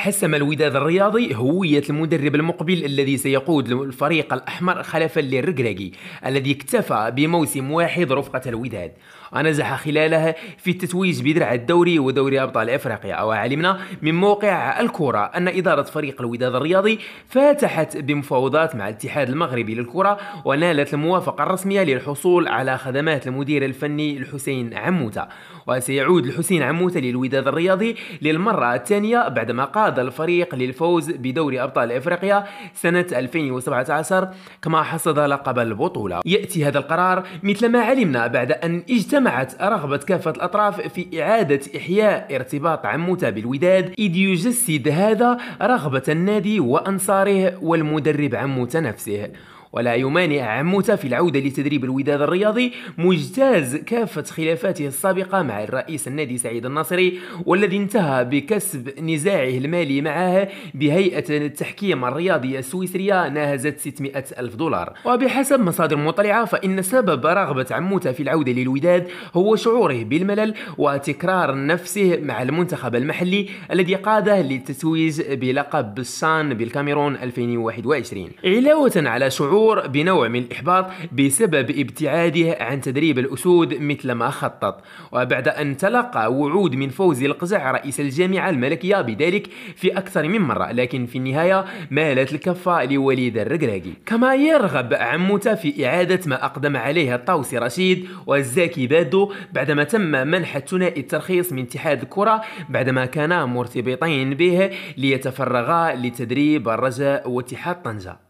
حسم الوداد الرياضي هوية المدرب المقبل الذي سيقود الفريق الأحمر خلفا للركراكي الذي اكتفى بموسم واحد رفقة الوداد ونجح خلالها في التتويج بدرع الدوري ودوري أبطال إفريقيا وعلمنا من موقع الكرة أن إدارة فريق الوداد الرياضي فاتحت بمفاوضات مع الاتحاد المغربي للكرة ونالت الموافقة الرسمية للحصول على خدمات المدير الفني الحسين عموتة وسيعود الحسين عموتة للوداد الرياضي للمرة الثانية بعدما قال هذا الفريق للفوز بدوري أبطال إفريقيا سنة 2017 كما حصد لقب البطولة يأتي هذا القرار مثل ما علمنا بعد أن اجتمعت رغبة كافة الأطراف في إعادة إحياء ارتباط عموتة بالوداد إذ يجسد هذا رغبة النادي وأنصاره والمدرب عموتة نفسه ولا يمانع عموتة في العودة لتدريب الوداد الرياضي مجتاز كافة خلافاته السابقة مع الرئيس النادي سعيد الناصري والذي انتهى بكسب نزاعه المالي معه بهيئة التحكيم الرياضي السويسرية ناهزت 600 ألف دولار وبحسب مصادر مطلعة فإن سبب رغبة عموتة في العودة للوداد هو شعوره بالملل وتكرار نفسه مع المنتخب المحلي الذي قاده للتتويج بلقب بالشان بالكاميرون 2021 علاوة على شعور الشعور بنوع من الإحباط بسبب ابتعاده عن تدريب الأسود مثل ما خطط وبعد أن تلقى وعود من فوزي القزع رئيس الجامعة الملكية بذلك في أكثر من مرة لكن في النهاية مالت الكفة لوليد الرقراقي كما يرغب عموته في إعادة ما أقدم عليه الطوسي رشيد والزاكي بادو بعدما تم منح الثنائي الترخيص من اتحاد الكرة بعدما كانا مرتبطين به ليتفرغا لتدريب الرجاء واتحاد طنجة